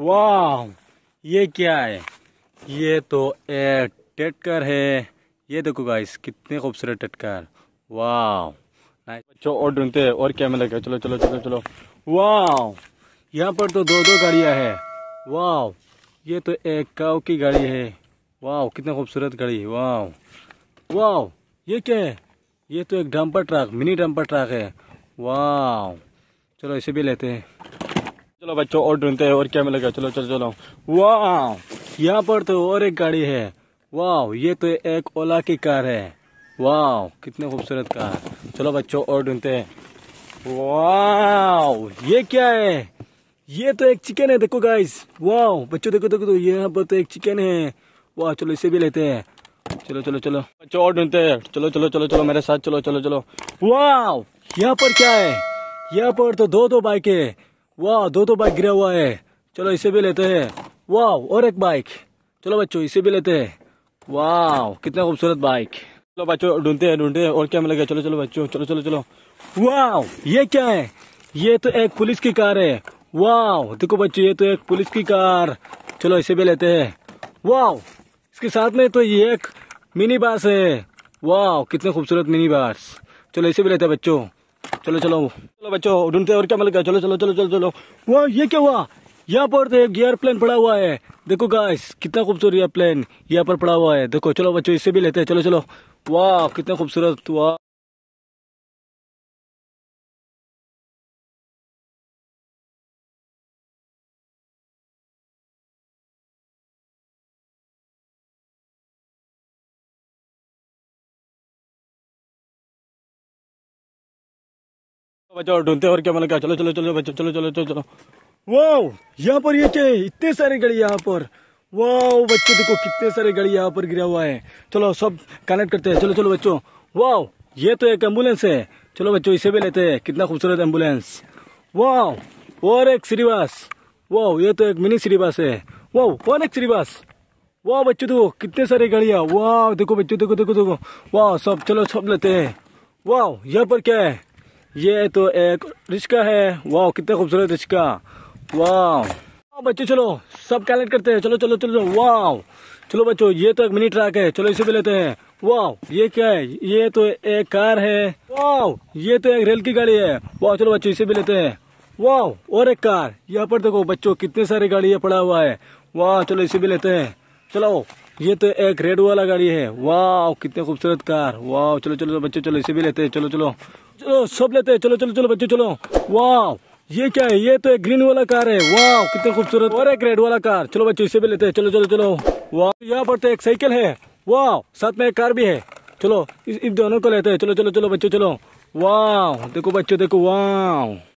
वाह ये क्या है ये तो एक टेटकर है ये देखो गाइस कितने खूबसूरत टेटकर वाह बच्चों और ढूंढते हैं और क्या मिलेगा चलो चलो चलो चलो वाह यहाँ पर तो दो दो गाड़ियाँ हैं वाह ये तो एक काव की गाड़ी है वाह कितना खूबसूरत गाड़ी वाह वाह ये क्या है ये तो एक dumper truck mini dumper truck है वाह चलो इसे भी लेते हैं चलो बच्चों और ढूंढते हैं और क्या मिलेगा चलो चलो चलो वाह यहाँ पर तो और एक गाड़ी है वाह ये तो एक ओला की कार है वाह कितने खूबसूरत कार चलो बच्चों और ढूंढते हैं वाह ये क्या है ये तो एक चिकन है देखो गाइस वाह बच्चों देखो देखो तो यहाँ पर तो एक चिकन है वाह चलो इसे भी लेते हैं चलो चलो चलो बच्चों और ढूंढते हैं चलो चलो चलो चलो मेरे साथ चलो चलो चलो वाह यहाँ पर क्या है यहाँ पर तो दो दो बाइक है वाह दो तो बाइक गिरा हुआ है चलो इसे भी लेते हैं वाह और एक बाइक चलो बच्चों इसे भी लेते हैं वाह कितना खूबसूरत बाइक चलो बच्चों ढूंढते हैं ढूंढते हैं और क्या मिलेगा चलो चलो बच्चों चलो चलो चलो वाह ये क्या है ये तो एक पुलिस की कार है वाह देखो बच्चों ये तो एक पुलिस की कार चलो इसे भी लेते हैं वाह इसके साथ में तो ये एक मिनी बस है वाह कितने खूबसूरत मिनी बस चलो इसे भी लेते हैं बच्चों चलो चलो चलो बच्चो ढूंढते और क्या मिल गया चलो चलो चलो चलो चलो वाह ये क्या हुआ यहाँ पर तो एक ये प्लेन पड़ा हुआ है देखो गाइस कितना खूबसूरत प्लेन यहाँ पर पड़ा हुआ है देखो चलो बच्चों इससे भी लेते हैं चलो चलो वाह कितना खूबसूरत वाह बचाओ ढूंढते और क्या मैंने मतलब कहा चलो चलो चलो बच्चो चलो चलो चलो चलो वाह यहाँ पर ये क्या है इतने सारे गड़ी यहाँ पर वाह बच्चे देखो कितने सारे गड़ी यहाँ पर गिरा हुआ है चलो सब कनेक्ट करते हैं चलो चलो बच्चों वाह ये तो एक एम्बुलेंस है चलो बच्चों इसे भी लेते हैं कितना खूबसूरत एम्बुलेंस वाह और एक श्रीवास वाह ये तो एक मिनी श्रीवास है वाह और एक श्रीवास वाह बच्चों देखो कितने सारे गड़िया वाह देखो बच्चों देखो देखो देखो वाह सब चलो सब लेते हैं वाह यहाँ पर क्या है ये तो एक रिश्का है वाह कितना खूबसूरत रिश्का वाह बच्चों चलो सब कैलेक्ट करते हैं चलो चलो चलो वाह चलो बच्चों ये तो एक मिनी ट्रैक है चलो इसे भी लेते हैं वाह ये क्या है ये तो एक कार है वाह ये तो एक रेल की गाड़ी है वाह चलो बच्चों इसे भी लेते हैं वाह और एक कार यहाँ पर देखो बच्चों कितने सारी गाड़ी पड़ा हुआ है वाह चलो इसे भी लेते हैं चलो ये तो एक रेड वाला गाड़ी है वाह कितने खूबसूरत कार वाह चलो चलो बच्चे चलो इसे भी लेते हैं चलो चलो चलो सब लेते हैं चलो चलो चलो बच्चे चलो वाह ये क्या है ये तो एक ग्रीन वाला कार है वाह कितने खूबसूरत और एक रेड वाला कार चलो बच्चे इसे भी लेते हैं चलो चलो चलो वाह यहाँ पर तो एक साइकिल है वाह साथ में एक कार भी है चलो इस इन दोनों को लेते हैं चलो चलो चलो बच्चे चलो वाह देखो बच्चे देखो वाह